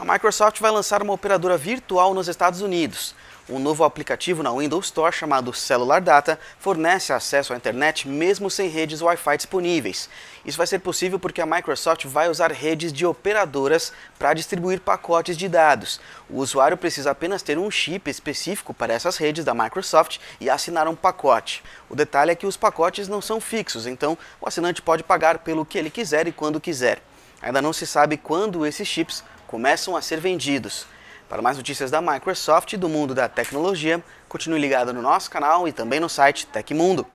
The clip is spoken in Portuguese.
A Microsoft vai lançar uma operadora virtual nos Estados Unidos. Um novo aplicativo na Windows Store chamado Cellular Data fornece acesso à internet mesmo sem redes Wi-Fi disponíveis. Isso vai ser possível porque a Microsoft vai usar redes de operadoras para distribuir pacotes de dados. O usuário precisa apenas ter um chip específico para essas redes da Microsoft e assinar um pacote. O detalhe é que os pacotes não são fixos, então o assinante pode pagar pelo que ele quiser e quando quiser. Ainda não se sabe quando esses chips começam a ser vendidos. Para mais notícias da Microsoft e do mundo da tecnologia, continue ligado no nosso canal e também no site Tecmundo.